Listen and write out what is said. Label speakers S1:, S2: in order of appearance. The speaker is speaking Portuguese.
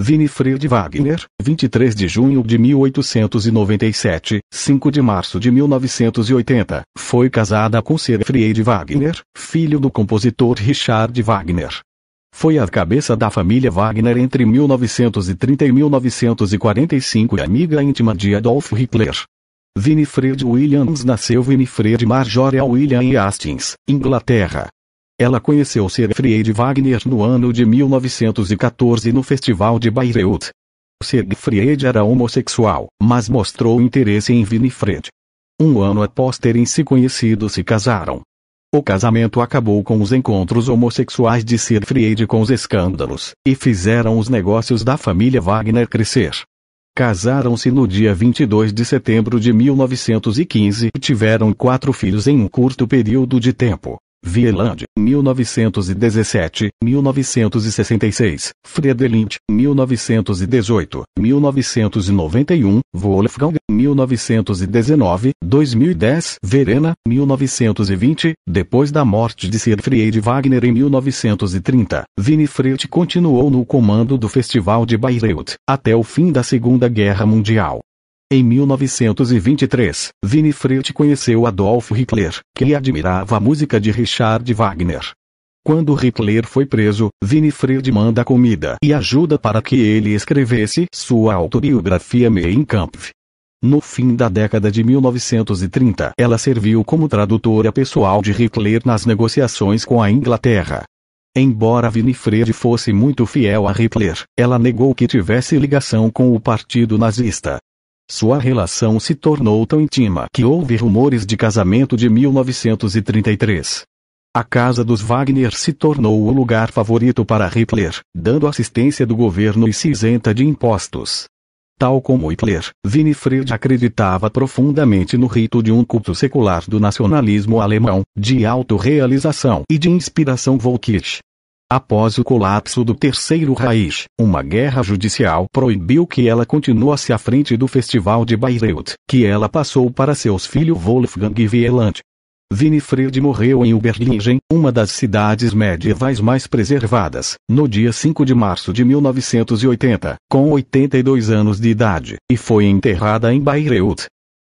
S1: Winifred Wagner, 23 de junho de 1897, 5 de março de 1980, foi casada com Siegfried Wagner, filho do compositor Richard Wagner. Foi a cabeça da família Wagner entre 1930 e 1945 e amiga íntima de Adolf Hitler. Winifred Williams nasceu Winifred Marjorie William em Hastings, Inglaterra, ela conheceu Siegfried Wagner no ano de 1914 no Festival de Bayreuth. Siegfried era homossexual, mas mostrou interesse em Winifred. Um ano após terem se conhecido se casaram. O casamento acabou com os encontros homossexuais de Siegfried com os escândalos, e fizeram os negócios da família Wagner crescer. Casaram-se no dia 22 de setembro de 1915 e tiveram quatro filhos em um curto período de tempo. Vieland, 1917, 1966, Fredelint, 1918, 1991, Wolfgang, 1919, 2010, Verena, 1920, depois da morte de Siegfried Wagner em 1930, Winifred continuou no comando do Festival de Bayreuth, até o fim da Segunda Guerra Mundial. Em 1923, Winifred conheceu Adolf Hitler, que admirava a música de Richard Wagner. Quando Hitler foi preso, Winifred manda comida e ajuda para que ele escrevesse sua autobiografia Mein Kampf. No fim da década de 1930, ela serviu como tradutora pessoal de Hitler nas negociações com a Inglaterra. Embora Winifred fosse muito fiel a Hitler, ela negou que tivesse ligação com o partido nazista. Sua relação se tornou tão íntima que houve rumores de casamento de 1933. A casa dos Wagner se tornou o lugar favorito para Hitler, dando assistência do governo e se isenta de impostos. Tal como Hitler, Winifred acreditava profundamente no rito de um culto secular do nacionalismo alemão, de autorrealização e de inspiração Volkisch. Após o colapso do terceiro raiz, uma guerra judicial proibiu que ela continuasse à frente do Festival de Bayreuth, que ela passou para seus filhos Wolfgang e Wieland. Winifred morreu em Uberlingen, uma das cidades medievais mais preservadas, no dia 5 de março de 1980, com 82 anos de idade, e foi enterrada em Bayreuth,